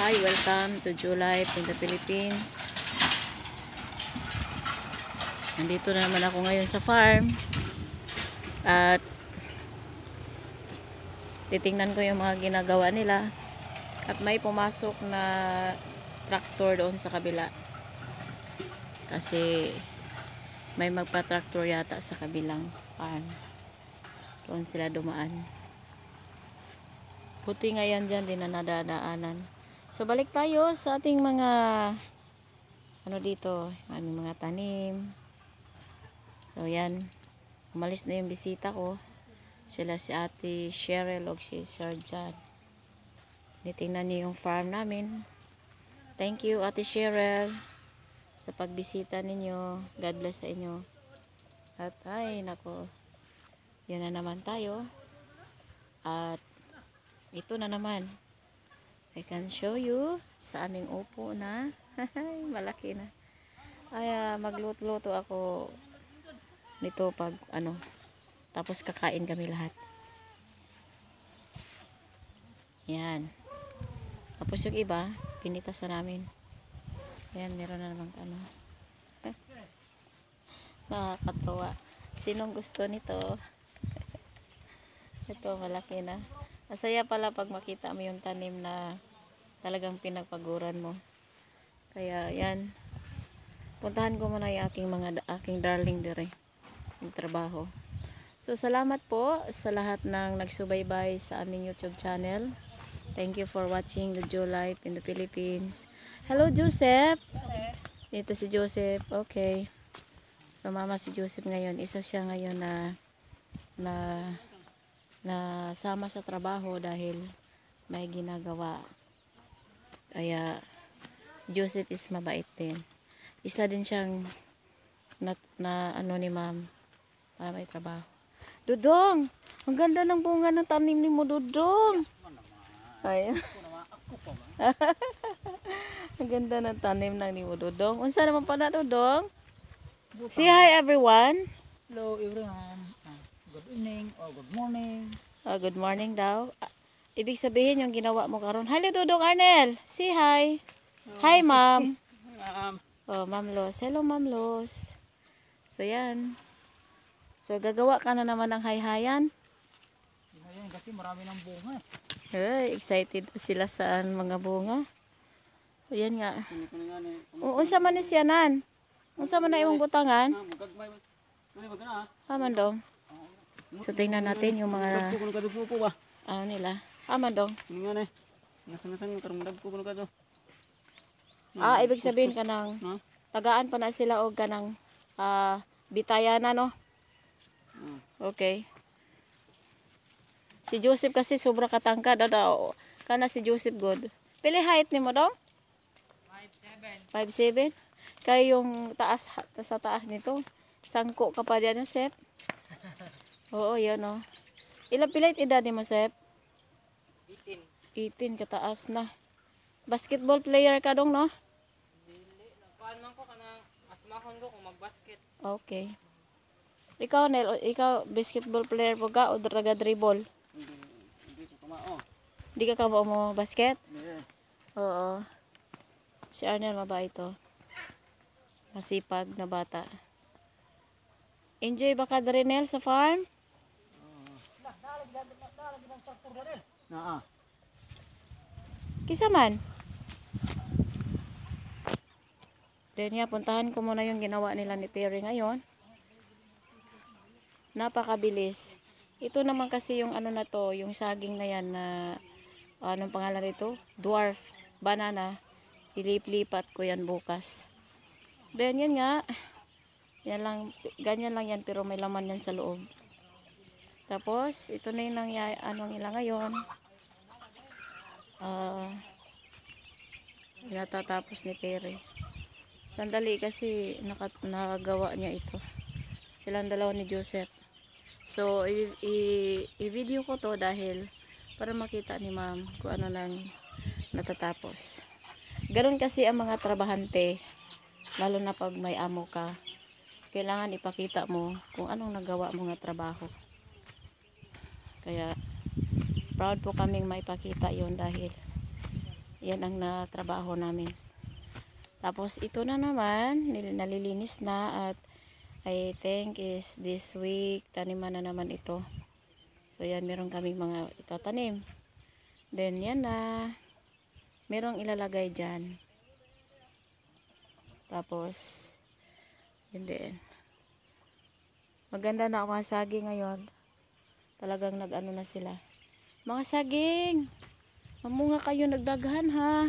Hi, welcome to July in the Philippines. Nandito na naman ako ngayon sa farm. At titingnan ko yung mga ginagawa nila. At may pumasok na tractor doon sa kabila. Kasi may magpa-tractor yata sa kabilang farm. Doon sila dumaan. Puti nga yan dyan, di na nadadaanan. So balik tayo sa ating mga ano dito, aming mga tanim. So yan, umalis na yung bisita ko. Sila si Ate Cheryl o si Sir John. Nitingnan niyo yung farm namin. Thank you Ate Cheryl sa pagbisita ninyo. God bless sa inyo. At ay nako, yan na naman tayo. At ito na naman. I can show you sa aming upo na malaki na ay uh, magluto-luto ako nito pag ano tapos kakain kami lahat yan tapos yung iba pinitas na namin yan meron na namang ano nakakatawa sinong gusto nito ito malaki na Asaya pala pag makita mo yung tanim na talagang pinagpaguran mo. Kaya yan. Puntahan ko muna yung aking mga aking darling dire. Yung trabaho. So salamat po sa lahat ng nagsubaybay sa aming YouTube channel. Thank you for watching the Joe Life in the Philippines. Hello Joseph. Dito si Joseph. Okay. So mama si Joseph ngayon, isa siya ngayon na na na sama sa trabaho dahil may ginagawa. Kaya Joseph is mabait din. Isa din siyang na, na ano ni ma'am para may trabaho. Dudong! Ang ganda ng bunga ng tanim ni mo, Dudong! Ay. ang ganda ng tanim ng ni mo, Dudong. Unsa naman pala, Dudong? Say hi, everyone! Hello, everyone! evening or good morning. Oh, good morning ah, daw. Ah, ibig sabihin yung ginawa mo karon. Hello, Dudong Arnel. Say hi. Oh. Hi, ma'am. ma'am. Oh, ma'am Los. Hello, ma'am Los. So, yan. So, gagawa ka na naman ng hayhayan. Hayhayan kasi marami ng bunga. Ay, excited sila saan mga bunga. So, yan nga. Oo, unsa man ni siyanan. Unsa man na imong butangan? Haman daw. So, tingnan natin yung mga... ano nila. Aman ah, eh. daw. Ah, ibig sabihin ka ng... Tagaan pa na sila o ka ng... Uh, bitayana, no? Ah. Okay. Si Joseph kasi sobra katangkad daw. Kana si Joseph God. Pili height ni mo daw? 5'7. 5'7? Kaya yung taas, sa taas nito, sangko ka pa dyan, Joseph? Oo, yan o. Oh. Ilang pilit edad mo, Sep? 18. 18, kataas na. Basketball player ka dong, no? Dili. Paano ko ka na asmahon ko kung magbasket. Okay. Ikaw, Nel, ikaw, basketball player po ka o taga-dribble? Hindi, hindi ko kamao. Hindi ka kamao mo basket? Hindi. Oo. Si Arnel, mabait to. Masipag na bata. Enjoy ba ka, Drenel, sa farm? Naa. Ah, ah. Kisa man. Denya, niya, puntahan ko muna yung ginawa nila ni Perry ngayon. Napakabilis. Ito naman kasi yung ano na to, yung saging na yan na ah, anong pangalan nito? Dwarf banana. Ilip-lipat ko yan bukas. Then yan nga, yan lang, ganyan lang yan pero may laman yan sa loob. Tapos, ito na yung nangyay, ano nila ngayon. Uh, natatapos ni Pere. Sandali kasi nakat nagawa niya ito. Silang dalawa ni Joseph. So, i-video ko to dahil para makita ni ma'am kung ano nang natatapos. Ganun kasi ang mga trabahante, lalo na pag may amo ka, kailangan ipakita mo kung anong nagawa mo nga trabaho. Kaya proud po kaming maipakita yon dahil yan ang natrabaho namin. Tapos ito na naman, nalilinis na at I think is this week taniman na naman ito. So yan, meron kaming mga itatanim. Then yan na. Merong ilalagay dyan. Tapos, yun din. Maganda na ang mga saging ngayon. Talagang nag na sila. Mga saging, mamunga kayo nagdaghan ha.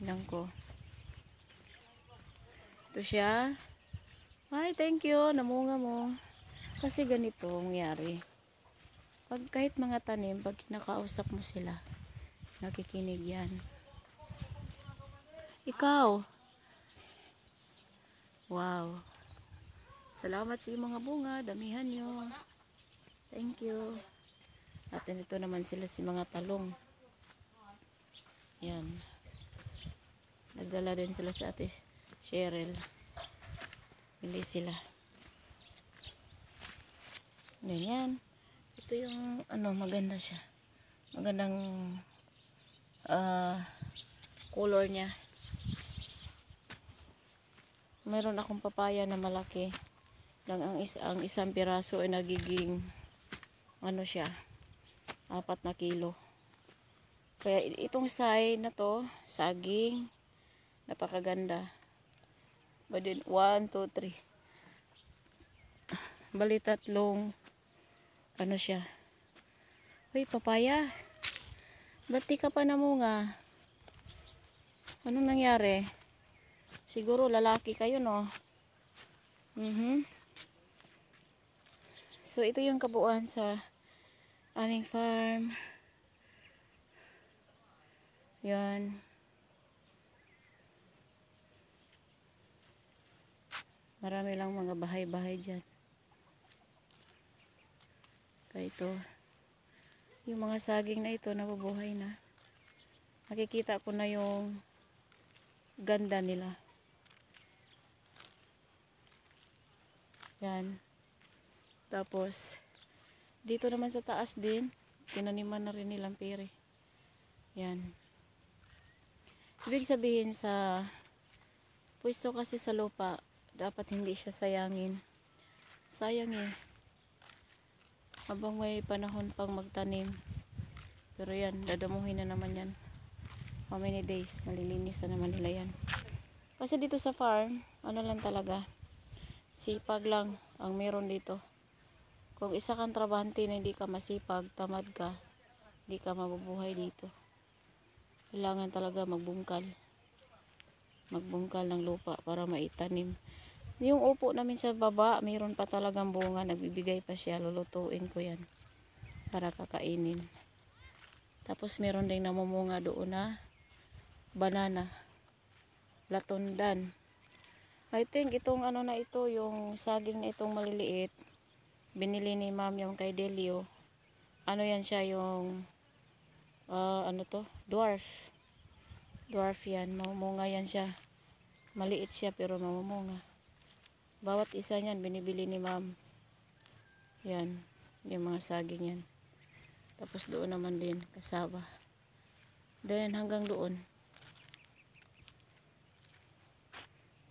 Ilang ko. Ito siya. Ay, thank you. Namunga mo. Kasi ganito nangyari. Pag kahit mga tanim, pag kinakausap mo sila, nakikinig yan. Ikaw. Wow. Salamat sa iyong mga bunga. Damihan nyo. Thank you. At nandito naman sila si mga talong. Yan. Nagdala din sila sa ate Cheryl. Bili sila. Ganyan. Ito yung ano, maganda siya. Magandang uh, color niya. Meron akong papaya na malaki. Lang ang, is ang isang piraso ay nagiging ano siya apat na kilo kaya itong side na to saging napakaganda ba din 1, 2, 3 bali tatlong ano siya uy papaya ba't ka pa namunga anong nangyari siguro lalaki kayo no mhm mm so ito yung kabuuan sa aming farm. Yan. Marami lang mga bahay-bahay dyan. Kaya ito, yung mga saging na ito, nabubuhay na. Nakikita ko na yung ganda nila. Yan. Tapos, dito naman sa taas din, tinaniman na rin nilang pere. Yan. Ibig sabihin sa pwesto kasi sa lupa, dapat hindi siya sayangin. Sayang eh. Habang may panahon pang magtanim. Pero yan, dadamuhin na naman yan. How many days, malilinis na naman nila yan. Kasi dito sa farm, ano lang talaga, sipag lang ang meron dito. Kung isa kang trabahante na hindi ka masipag, tamad ka, hindi ka mabubuhay dito. Kailangan talaga magbungkal. Magbungkal ng lupa para maitanim. Yung upo namin sa baba, mayroon pa talagang bunga. Nagbibigay pa siya. Lulutuin ko yan para kakainin. Tapos meron ding namumunga doon na banana. Latundan. I think itong ano na ito, yung saging na itong maliliit, binili ni ma'am yung kay Delio ano yan siya yung uh, ano to dwarf dwarf yan mamumunga yan siya maliit siya pero mamumunga bawat isa niyan binibili ni ma'am yan yung mga saging yan tapos doon naman din kasaba then hanggang doon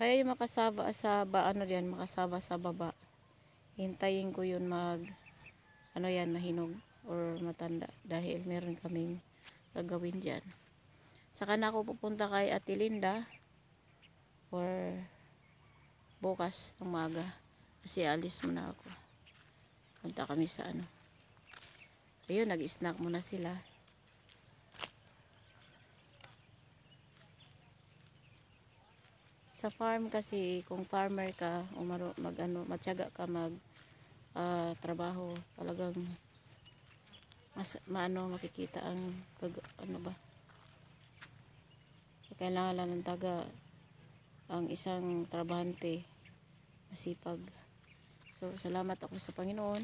kaya yung makasaba sa ba ano diyan makasaba sa baba hintayin ko yun mag ano yan mahinog or matanda dahil meron kaming gagawin dyan saka na ako pupunta kay Ate Linda or bukas ng maga kasi alis muna ako punta kami sa ano ayun nag snack muna sila sa farm kasi kung farmer ka umaro, mag ano matyaga ka mag uh, trabaho talagang mas maano makikita ang pag ano ba kailangan lang ng taga ang isang trabahante masipag so salamat ako sa Panginoon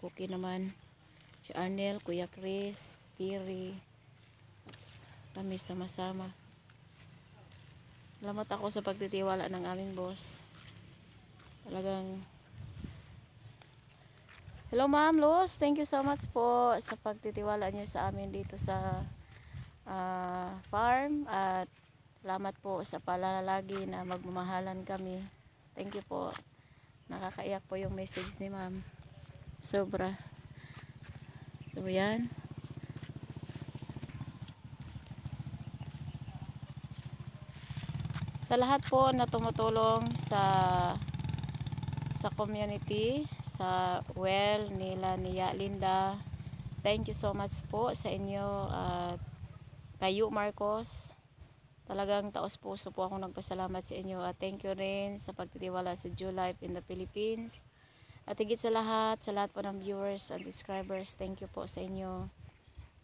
Cookie naman si Arnel, Kuya Chris Piri kami sama-sama salamat ako sa pagtitiwala ng aming boss talagang Hello Ma'am Luz, thank you so much po sa pagtitiwala niyo sa amin dito sa uh, farm at salamat po sa palalagi na magmamahalan kami. Thank you po. Nakakaiyak po yung message ni Ma'am. Sobra. So yan. Sa lahat po na tumutulong sa sa community, sa well nila niya Linda. Thank you so much po sa inyo at uh, kayo Marcos. Talagang taos puso po akong nagpasalamat sa inyo at thank you rin sa pagtitiwala sa Jew Life in the Philippines. At higit sa lahat, sa lahat po ng viewers and subscribers, thank you po sa inyo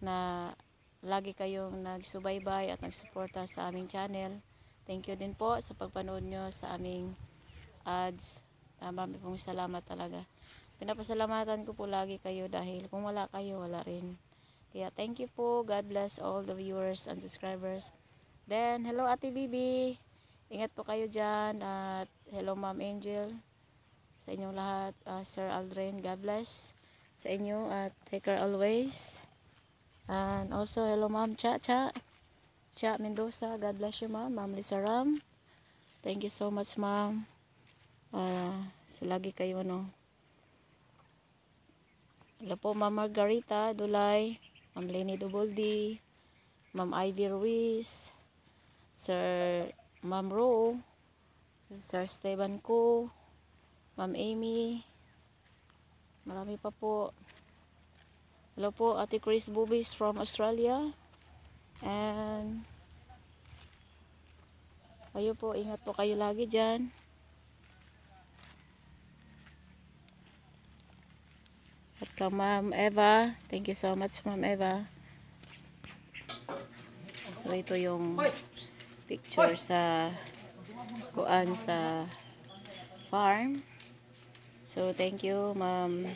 na lagi kayong nagsubaybay at nagsuporta sa aming channel. Thank you din po sa pagpanood nyo sa aming ads Uh, Mami pong salamat talaga. Pinapasalamatan ko po lagi kayo dahil kung wala kayo, wala rin. Kaya thank you po. God bless all the viewers and subscribers. Then, hello Ate Bibi. Ingat po kayo dyan. At hello Ma'am Angel. Sa inyong lahat. Uh, Sir Aldrin, God bless. Sa inyo at take care always. And also, hello Ma'am Cha Cha. Cha Mendoza, God bless you Ma'am. Ma'am Lisaram. Thank you so much Ma'am. Uh, so lagi kayo no Hello po Ma'am Margarita Dulay, Ma'am Lenny Duboldi, Ma'am Ivy Ruiz, Sir Ma'am Ro, Sir Esteban Ko, Ma'am Amy. Marami pa po. Hello po Ate Chris Bubis from Australia. And ayo po, ingat po kayo lagi dyan. At ka Ma'am Eva. Thank you so much Ma'am Eva. So ito yung picture sa kuan sa farm. So thank you Ma'am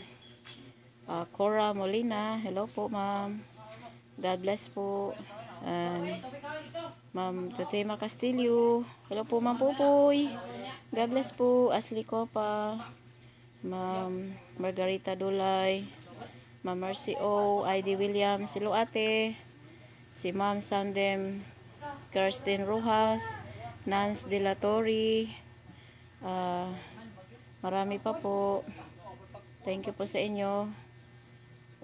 uh, Cora Molina. Hello po Ma'am. God bless po. And Ma'am Tatema Castillo. Hello po Ma'am Pupoy. God bless po. Asli pa. Ma'am Margarita Dulay, Ma'am Mercy O, ID Williams, si Luate, si Ma'am Sandem, Kirsten Rojas, Nance Delatory, La uh, marami pa po. Thank you po sa inyo.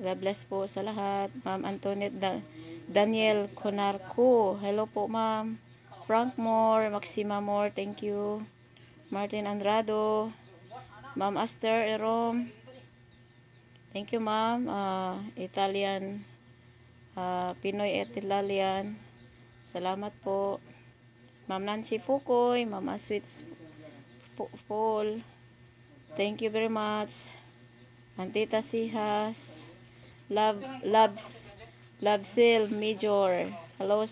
God bless po sa lahat. Ma'am Antoinette da Daniel Conarco. Hello po, ma'am. Frank Moore, Maxima Moore, thank you. Martin Andrado, Ma'am Aster Erom. Thank you, ma'am. Uh, Italian. Uh, Pinoy at Italian. Salamat po. Ma'am Nancy Fukoy. Ma'am Aswits Paul. Thank you very much. Antita Sihas. Love, loves. love Lovesil Major. Hello,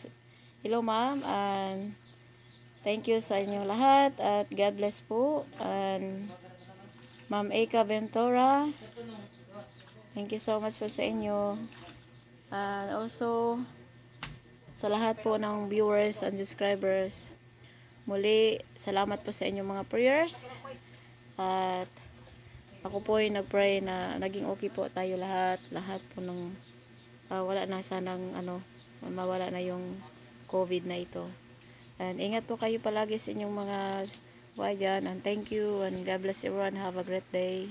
hello ma'am. And thank you sa inyo lahat. At God bless po. And Ma'am Eka Ventura. Thank you so much po sa inyo. And also, sa lahat po ng viewers and subscribers, muli, salamat po sa inyong mga prayers. At ako po ay nagpray na naging okay po tayo lahat. Lahat po ng uh, ah, wala na sanang ano, mawala na yung COVID na ito. And ingat po kayo palagi sa inyong mga Bye dyan and thank you and God bless everyone. Have a great day.